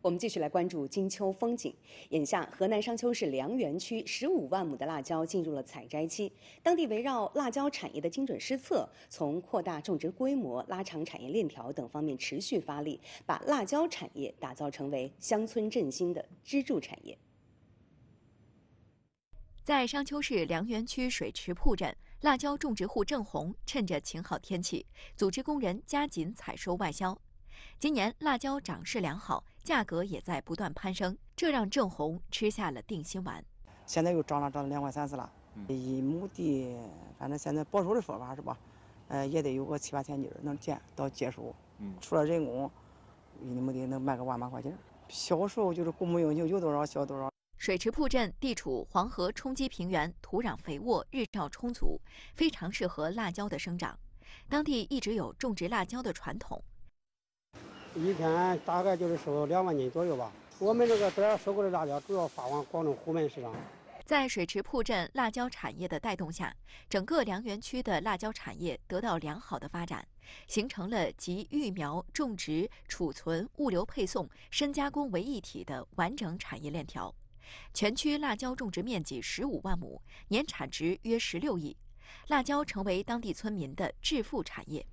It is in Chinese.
我们继续来关注金秋风景。眼下，河南商丘市梁园区十五万亩的辣椒进入了采摘期。当地围绕辣椒产业的精准施策，从扩大种植规模、拉长产业链条等方面持续发力，把辣椒产业打造成为乡村振兴的支柱产业。在商丘市梁园区水池铺镇，辣椒种植户郑红趁着晴好天气，组织工人加紧采收外销。今年辣椒长势良好，价格也在不断攀升，这让郑红吃下了定心丸。现在又涨了，涨了两块三四了。一亩地，反正现在保守的说法是吧，呃，也得有个七八千斤能见到结束。除了人工，一亩地能卖个万把块钱。销售就是供不应求，有多少销多少。水池铺镇地处黄河冲积平原，土壤肥沃，日照充足，非常适合辣椒的生长。当地一直有种植辣椒的传统。一天大概就是收两万斤左右吧。我们这个主要收购的辣椒，主要发往广东虎门市场。在水池铺镇辣椒产业的带动下，整个梁园区的辣椒产业得到良好的发展，形成了集育苗、种植、储存、物流配送、深加工为一体的完整产业链条。全区辣椒种植面积十五万亩，年产值约十六亿，辣椒成为当地村民的致富产业。